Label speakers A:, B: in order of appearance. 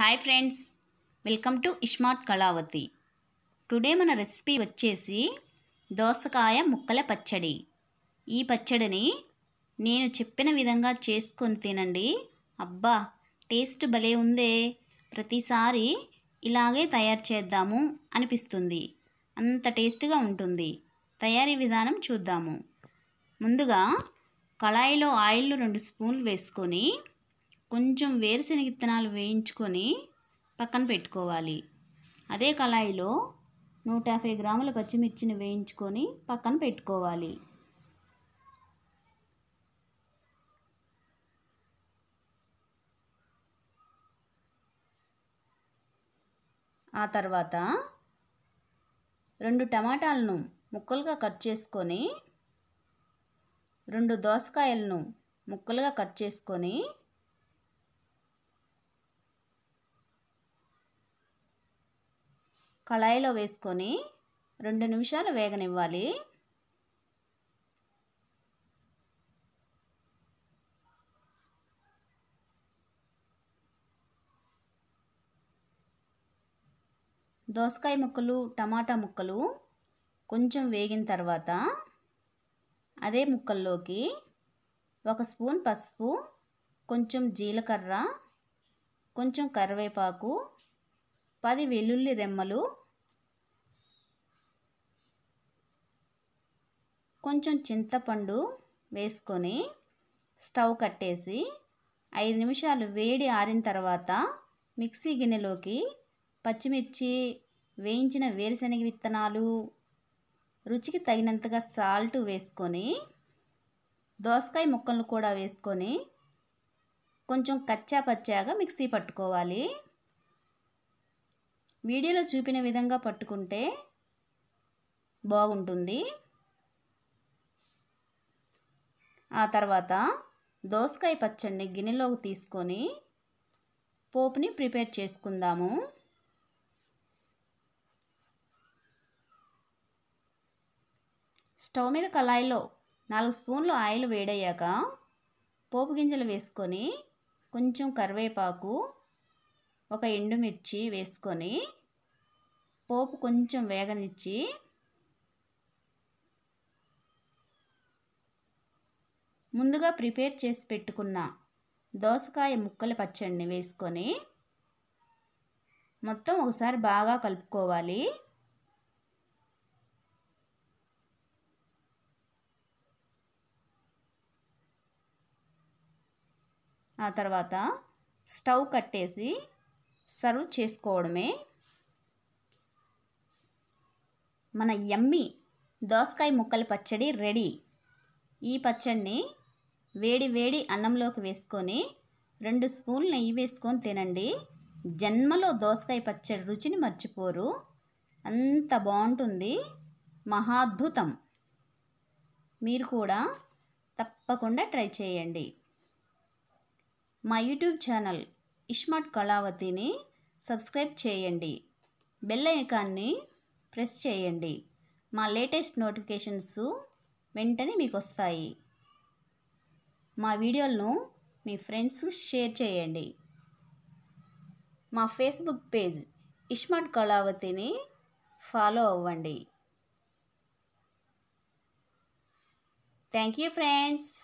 A: hi friends welcome to ismart Kalavathi today మన recipe వచ్చేసి దోసకాయ ముక్కల పచ్చడి ఈ పచ్చడిని నేను చెప్పిన విధంగా చేసుకొని తినండి అబ్బా టేస్ట్ భలే ఉందే ప్రతిసారి ఇలాగే తయారు చేద్దాము అనిపిస్తుంది అంత టేస్ట్గా ఉంటుంది తయారీ విధానం చూద్దాము ముందుగా కళాయిలో ఆయిల్ను రెండు స్పూన్లు వేసుకొని కొంచెం వేరుశెనగ విత్తనాలు వేయించుకొని పక్కన పెట్టుకోవాలి అదే కళాయిలో నూట యాభై గ్రాముల పచ్చిమిర్చిని వేయించుకొని పక్కన పెట్టుకోవాలి ఆ తర్వాత రెండు టమాటాలను ముక్కలుగా కట్ చేసుకొని రెండు దోసకాయలను ముక్కలుగా కట్ చేసుకొని కళాయిలో వేసుకొని రెండు నిమిషాలు వేగనివ్వాలి దోసకాయ ముక్కలు టమాటా ముక్కలు కొంచెం వేగిన తర్వాత అదే ముక్కల్లోకి ఒక స్పూన్ పసుపు కొంచెం జీలకర్ర కొంచెం కరివేపాకు పది వెల్లుల్లి రెమ్మలు కొంచెం చింతపండు వేసుకొని స్టవ్ కట్టేసి ఐదు నిమిషాలు వేడి ఆరిన తర్వాత మిక్సీ గిన్నెలోకి పచ్చిమిర్చి వేయించిన వేరుశనగ విత్తనాలు రుచికి తగినంతగా సాల్ట్ వేసుకొని దోసకాయ ముక్కలను కూడా వేసుకొని కొంచెం కచ్చా పచ్చాగా మిక్సీ పట్టుకోవాలి వీడియోలో చూపిన విధంగా పట్టుకుంటే బాగుంటుంది ఆ తర్వాత దోసకాయ పచ్చడిని గిన్నెలోకి తీసుకొని పోపుని ప్రిపేర్ చేసుకుందాము స్టవ్ మీద కళాయిలో నాలుగు స్పూన్లు ఆయిల్ వేడయ్యాక పోపు గింజలు వేసుకొని కొంచెం కరివేపాకు ఒక ఎండుమిర్చి వేసుకొని పోపు కొంచెం వేగనిచ్చి ముందుగా ప్రిపేర్ చేసి పెట్టుకున్న దోసకాయ ముక్కల పచ్చడిని వేసుకొని మొత్తం ఒకసారి బాగా కలుపుకోవాలి ఆ తర్వాత స్టవ్ కట్టేసి సర్వ్ చేసుకోవడమే మన ఎమ్మి దోసకాయ ముక్కల పచ్చడి రెడీ ఈ పచ్చడిని వేడి వేడి అన్నంలోకి వేసుకొని రెండు స్పూన్లు నెయ్యి వేసుకొని తినండి జన్మలో దోసకాయ పచ్చడి రుచిని మర్చిపోరు అంత బాగుంటుంది మహాద్భుతం మీరు కూడా తప్పకుండా ట్రై చేయండి మా యూట్యూబ్ ఛానల్ ఇష్మాట్ కళావతిని సబ్స్క్రైబ్ చేయండి బెల్ ఐకాన్ని ప్రెస్ చేయండి మా లేటెస్ట్ నోటిఫికేషన్స్ వెంటనే మీకు వస్తాయి మా వీడియోలను మీ ఫ్రెండ్స్ షేర్ చేయండి మా ఫేస్బుక్ పేజ్ ఇష్మాట్ కళావతిని ఫాలో అవ్వండి థ్యాంక్ యూ ఫ్రెండ్స్